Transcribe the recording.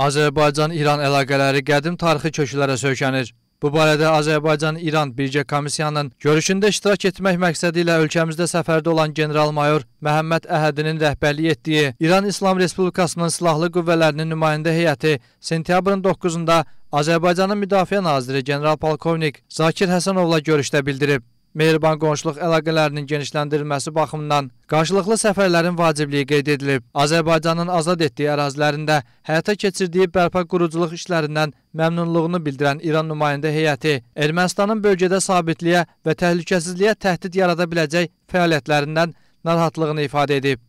Azərbaycan-İran əlaqələri qədim tarixi köklərə söykənir. Bu barədə Azərbaycan-İran Birgə Komissiyanın görüşündə iştirak etmək məqsədi ilə ölkəmizdə səfərdə olan general-mayor Məhəmməd Əhədinin rəhbərlik etdiyi İran İslam Respublikasının silahlı qüvvələrinin nümayəndə heyəti sentyabrın 9-da Azərbaycanın Müdafiə Naziri general-polkovnik Zakir Həsənovla görüşdə bildirib. Mehriban qonşuluq əlaqələrinin genişləndirilməsi baxımından qarşılıqlı səfərlərin vacibliyi qeyd edilib. Azərbaycanın azad etdiyi ərazilərində həyata keçirdiyi bərpa quruculuq işlərindən məmnunluğunu bildirən İran nümayəndə heyəti Ermənistanın bölgədə sabitliyə və təhlükəsizliyə təhdid yarada biləcək fəaliyyətlərindən narahatlığını ifadə edib.